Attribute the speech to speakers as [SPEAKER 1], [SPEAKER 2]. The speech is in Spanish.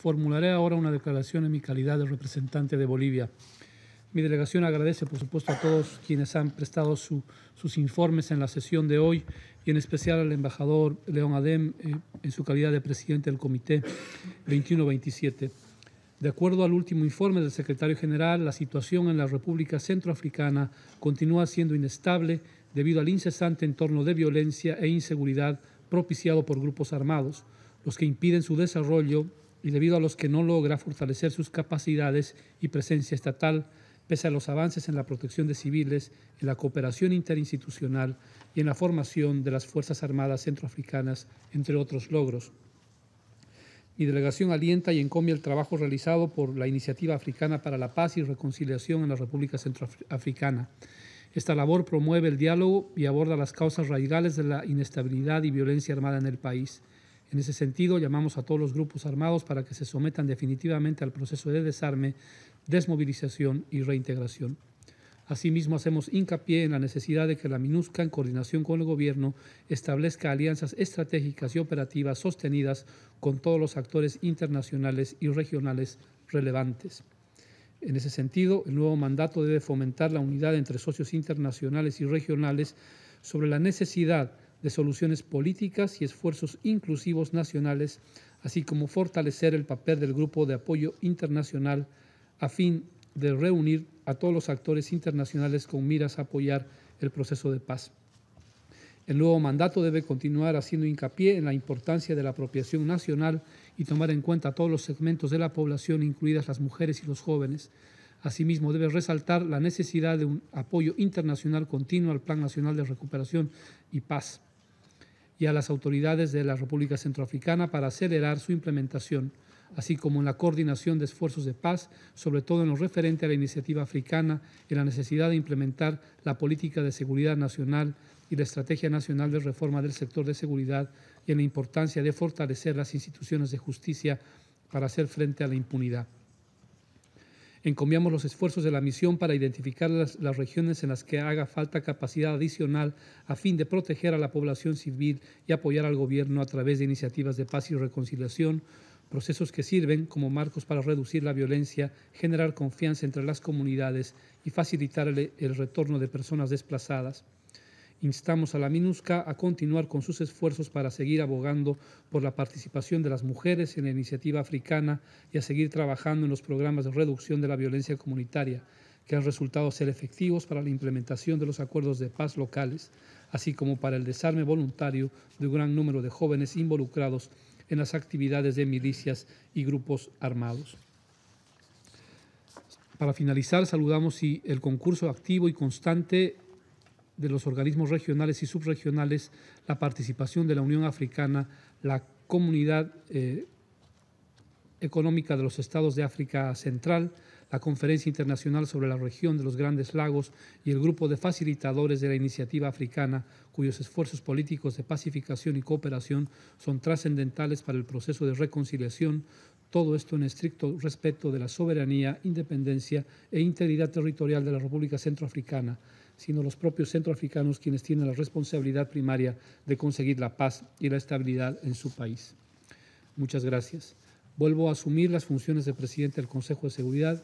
[SPEAKER 1] formularé ahora una declaración en mi calidad de representante de Bolivia. Mi delegación agradece, por supuesto, a todos quienes han prestado sus informes en la sesión de hoy y en especial al embajador León Adem eh, en su calidad de presidente del Comité 2127. De acuerdo al último informe del secretario general, la situación en la República Centroafricana continúa siendo inestable debido al incesante entorno de violencia e inseguridad propiciado por grupos armados, los que impiden su desarrollo y debido a los que no logra fortalecer sus capacidades y presencia estatal, pese a los avances en la protección de civiles, en la cooperación interinstitucional y en la formación de las Fuerzas Armadas Centroafricanas, entre otros logros. Mi delegación alienta y encomia el trabajo realizado por la Iniciativa Africana para la Paz y Reconciliación en la República Centroafricana. Esta labor promueve el diálogo y aborda las causas radicales de la inestabilidad y violencia armada en el país. En ese sentido, llamamos a todos los grupos armados para que se sometan definitivamente al proceso de desarme, desmovilización y reintegración. Asimismo, hacemos hincapié en la necesidad de que la MINUSCA, en coordinación con el Gobierno, establezca alianzas estratégicas y operativas sostenidas con todos los actores internacionales y regionales relevantes. En ese sentido, el nuevo mandato debe fomentar la unidad entre socios internacionales y regionales sobre la necesidad de soluciones políticas y esfuerzos inclusivos nacionales, así como fortalecer el papel del Grupo de Apoyo Internacional a fin de reunir a todos los actores internacionales con miras a apoyar el proceso de paz. El nuevo mandato debe continuar haciendo hincapié en la importancia de la apropiación nacional y tomar en cuenta todos los segmentos de la población, incluidas las mujeres y los jóvenes. Asimismo, debe resaltar la necesidad de un apoyo internacional continuo al Plan Nacional de Recuperación y Paz y a las autoridades de la República Centroafricana para acelerar su implementación, así como en la coordinación de esfuerzos de paz, sobre todo en lo referente a la iniciativa africana, y la necesidad de implementar la política de seguridad nacional y la estrategia nacional de reforma del sector de seguridad y en la importancia de fortalecer las instituciones de justicia para hacer frente a la impunidad. Encomiamos los esfuerzos de la misión para identificar las, regiones en las que haga falta capacidad adicional a fin de proteger a la población civil y apoyar al gobierno a través de iniciativas de paz y reconciliación, procesos que sirven como marcos para reducir la violencia, generar confianza entre las comunidades y facilitar el retorno de personas desplazadas. Instamos a la MINUSCA a continuar con sus esfuerzos para seguir abogando por la participación de las mujeres en la iniciativa africana y a seguir trabajando en los programas de reducción de la violencia comunitaria, que han resultado ser efectivos para la implementación de los acuerdos de paz locales, así como para el desarme voluntario de un gran número de jóvenes involucrados en las actividades de milicias y grupos armados. Para finalizar, saludamos el concurso activo y constante de los organismos regionales y subregionales, la participación de la Unión Africana, la Comunidad eh, Económica de los Estados de África Central, la Conferencia Internacional sobre la Región de los Grandes Lagos y el grupo de facilitadores de la iniciativa africana, cuyos esfuerzos políticos de pacificación y cooperación son trascendentales para el proceso de reconciliación, todo esto en estricto respeto de la soberanía, independencia e integridad territorial de la República Centroafricana sino los propios centroafricanos quienes tienen la responsabilidad primaria de conseguir la paz y la estabilidad en su país. Muchas gracias. Vuelvo a asumir las funciones de presidente del Consejo de Seguridad